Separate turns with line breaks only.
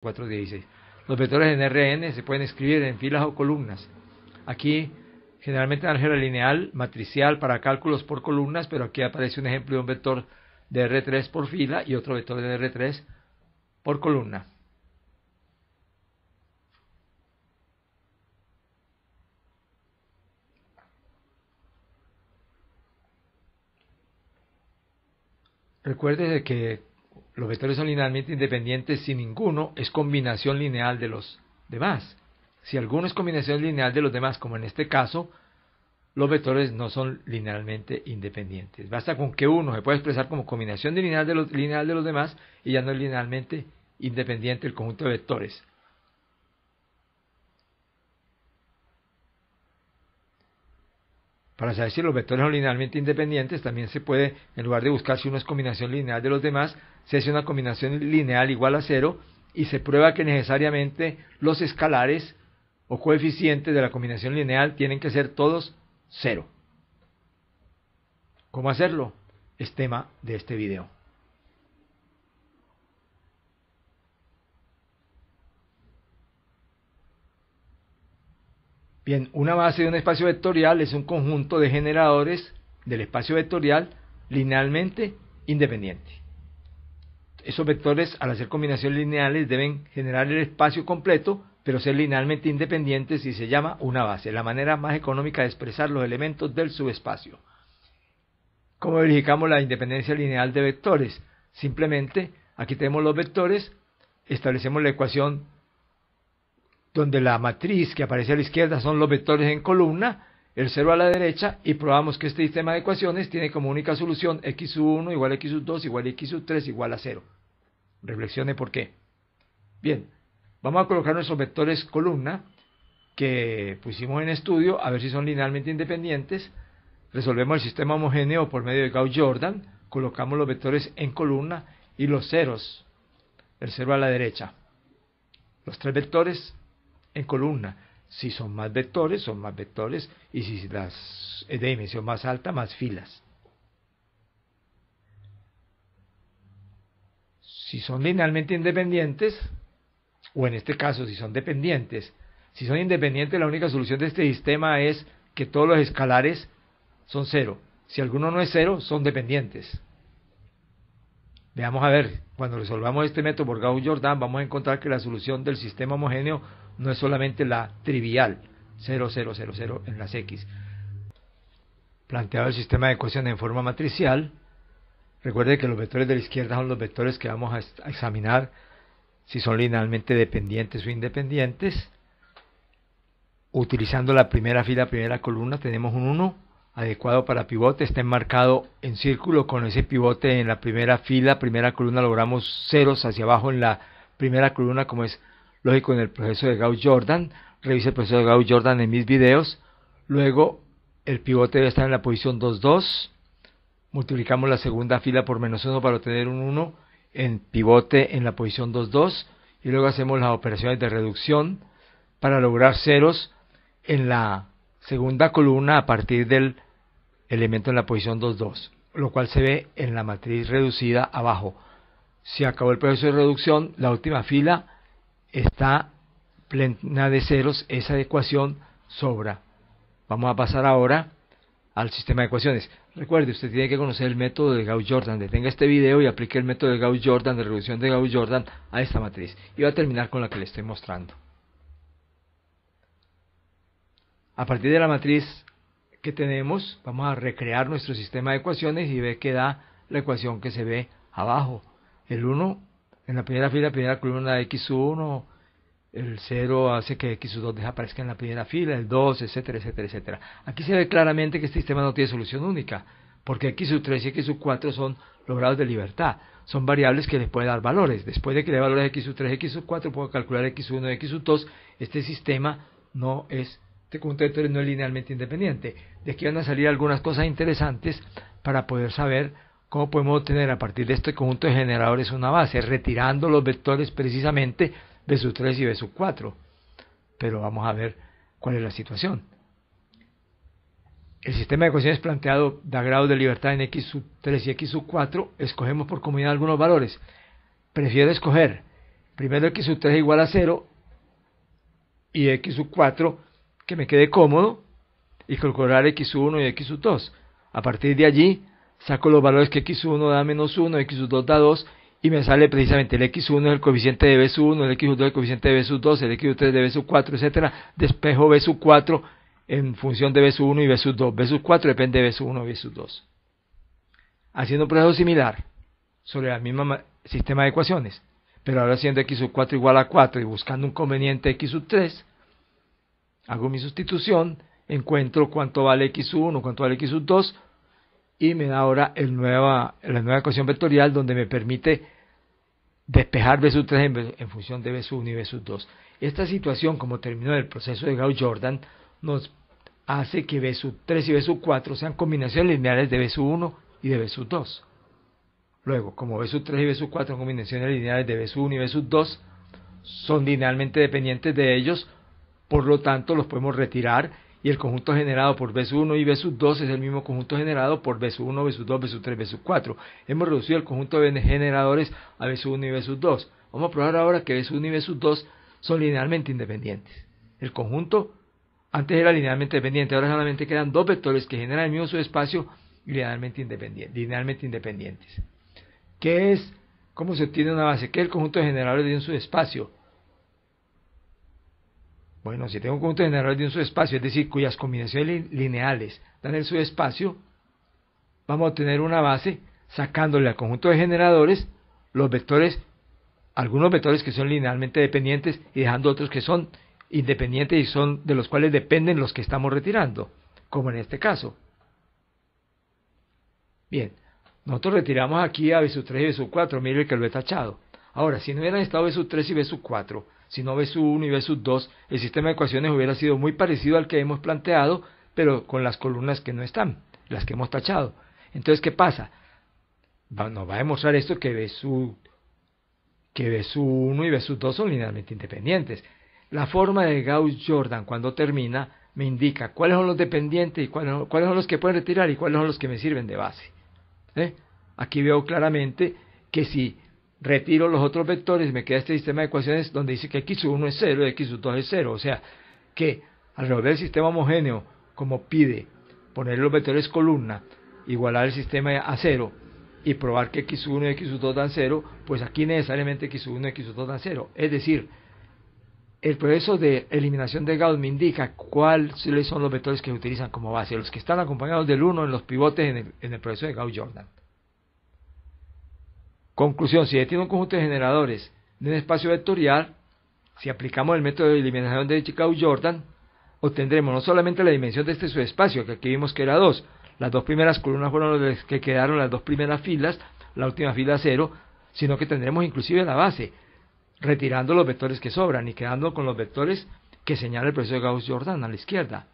416. Los vectores en RN se pueden escribir en filas o columnas. Aquí generalmente en álgebra lineal, matricial para cálculos por columnas, pero aquí aparece un ejemplo de un vector de R3 por fila y otro vector de R3 por columna. Recuerde que los vectores son linealmente independientes si ninguno es combinación lineal de los demás. Si alguno es combinación lineal de los demás, como en este caso, los vectores no son linealmente independientes. Basta con que uno se pueda expresar como combinación lineal de los demás y ya no es linealmente independiente el conjunto de vectores. Para saber si los vectores son linealmente independientes, también se puede, en lugar de buscar si uno es combinación lineal de los demás, se hace una combinación lineal igual a cero y se prueba que necesariamente los escalares o coeficientes de la combinación lineal tienen que ser todos cero. ¿Cómo hacerlo? Es tema de este video. Bien, una base de un espacio vectorial es un conjunto de generadores del espacio vectorial linealmente independiente. Esos vectores, al hacer combinaciones lineales, deben generar el espacio completo, pero ser linealmente independientes y se llama una base, la manera más económica de expresar los elementos del subespacio. ¿Cómo verificamos la independencia lineal de vectores? Simplemente, aquí tenemos los vectores, establecemos la ecuación donde la matriz que aparece a la izquierda son los vectores en columna, el cero a la derecha, y probamos que este sistema de ecuaciones tiene como única solución x1 igual a x2 igual a x3 igual a 0. Reflexione por qué. Bien, vamos a colocar nuestros vectores columna que pusimos en estudio, a ver si son linealmente independientes. Resolvemos el sistema homogéneo por medio de Gauss-Jordan, colocamos los vectores en columna y los ceros, el cero a la derecha. Los tres vectores en columna. Si son más vectores, son más vectores, y si las es de dimensión más alta, más filas. Si son linealmente independientes, o en este caso, si son dependientes, si son independientes, la única solución de este sistema es que todos los escalares son cero. Si alguno no es cero, son dependientes. Veamos a ver, cuando resolvamos este método por Gauss-Jordan, vamos a encontrar que la solución del sistema homogéneo no es solamente la trivial 0, 0, 0, 0 en las X. Planteado el sistema de ecuaciones en forma matricial, recuerde que los vectores de la izquierda son los vectores que vamos a examinar si son linealmente dependientes o independientes. Utilizando la primera fila, primera columna, tenemos un 1 adecuado para pivote, está enmarcado en círculo con ese pivote en la primera fila, primera columna, logramos ceros hacia abajo en la primera columna como es lógico en el proceso de Gauss Jordan, revise el proceso de Gauss Jordan en mis videos, luego el pivote debe estar en la posición 2,2, multiplicamos la segunda fila por menos 1 para obtener un 1 en pivote en la posición 2,2, y luego hacemos las operaciones de reducción para lograr ceros en la segunda columna a partir del elemento en la posición 2,2, lo cual se ve en la matriz reducida abajo. Si acabó el proceso de reducción, la última fila está plena de ceros, esa ecuación sobra. Vamos a pasar ahora al sistema de ecuaciones. Recuerde, usted tiene que conocer el método de Gauss-Jordan. Detenga este video y aplique el método de Gauss-Jordan, de reducción de Gauss-Jordan, a esta matriz. Y va a terminar con la que le estoy mostrando. A partir de la matriz que tenemos, vamos a recrear nuestro sistema de ecuaciones y ve que da la ecuación que se ve abajo. El 1 en la primera fila, primera columna de X1, el 0 hace que X2 desaparezca en la primera fila, el 2, etcétera, etcétera, etcétera. Aquí se ve claramente que este sistema no tiene solución única, porque X3 y X4 son los grados de libertad, son variables que les puede dar valores. Después de que le dé valores X3, y X4, puedo calcular X1, y X2. Este sistema no es, este conjunto de no es linealmente independiente. De aquí van a salir algunas cosas interesantes para poder saber ¿Cómo podemos obtener a partir de este conjunto de generadores una base? Retirando los vectores precisamente de su 3 y b su 4. Pero vamos a ver cuál es la situación. El sistema de ecuaciones planteado da grado de libertad en x sub 3 y x sub 4. Escogemos por comunidad algunos valores. Prefiero escoger primero x sub 3 igual a 0 y x sub 4 que me quede cómodo y calcular x 1 y x sub 2. A partir de allí saco los valores que x1 da menos 1, x2 da 2, y me sale precisamente el x1 es el coeficiente de b 1, el x2 es el coeficiente de b sub 2, el x3 de b 4, etcétera, despejo b 4 en función de b sub 1 y b sub 2. b sub 4 depende de b 1 y b sub 2. Haciendo un proceso similar sobre el mismo sistema de ecuaciones, pero ahora haciendo x sub 4 igual a 4 y buscando un conveniente x sub 3, hago mi sustitución, encuentro cuánto vale x1, cuánto vale x sub 2, y me da ahora la nueva ecuación vectorial donde me permite despejar B sub 3 en, función de B 1 y B sub 2. Esta situación, como terminó el proceso de Gauss-Jordan, nos hace que B sub 3 y B sub 4 sean combinaciones lineales de B 1 y de B 2. Luego, como B sub 3 y B sub 4 son combinaciones lineales de B sub 1 y B sub 2, son linealmente dependientes de ellos, por lo tanto los podemos retirar y el conjunto generado por b 1 y b 2 es el mismo conjunto generado por b 1 b 2 b 3 v 4 Hemos reducido el conjunto de generadores a b 1 y v 2 Vamos a probar ahora que b 1 y b 2 son linealmente independientes. El conjunto antes era linealmente dependiente, ahora solamente quedan dos vectores que generan el mismo subespacio linealmente, linealmente independientes. ¿Qué es? ¿Cómo se obtiene una base? ¿Qué es el conjunto de generadores de un subespacio? Bueno, si tengo un conjunto generadores de un subespacio, es decir, cuyas combinaciones lineales dan el subespacio, vamos a tener una base sacándole al conjunto de generadores los vectores, algunos vectores que son linealmente dependientes y dejando otros que son independientes y son de los cuales dependen los que estamos retirando, como en este caso. Bien, nosotros retiramos aquí a B3 y B4, mire que lo he tachado. Ahora, si no hubieran estado B3 y B4, si no ves 1 y b 2 el sistema de ecuaciones hubiera sido muy parecido al que hemos planteado, pero con las columnas que no están, las que hemos tachado. Entonces, ¿qué pasa? nos va a demostrar esto que b que 1 y b 2 son linealmente independientes. La forma de Gauss-Jordan cuando termina me indica cuáles son los dependientes y cuáles, son los que pueden retirar y cuáles son los que me sirven de base. ¿eh? Aquí veo claramente que si retiro los otros vectores y me queda este sistema de ecuaciones donde dice que x1 es 0 y x2 es 0. O sea, que al resolver el sistema homogéneo, como pide poner los vectores columna, igualar el sistema a 0 y probar que x1 y x2 dan 0, pues aquí necesariamente x1 y x2 dan 0. Es decir, el proceso de eliminación de Gauss me indica cuáles son los vectores que se utilizan como base, los que están acompañados del 1 en los pivotes en el, en el proceso de Gauss-Jordan. Conclusión, si tiene un conjunto de generadores de un espacio vectorial, si aplicamos el método de eliminación de Chicago-Jordan, obtendremos no solamente la dimensión de este subespacio, que aquí vimos que era 2, las dos primeras columnas fueron las que quedaron las dos primeras filas, la última fila 0, sino que tendremos inclusive la base, retirando los vectores que sobran y quedando con los vectores que señala el proceso de Gauss-Jordan a la izquierda.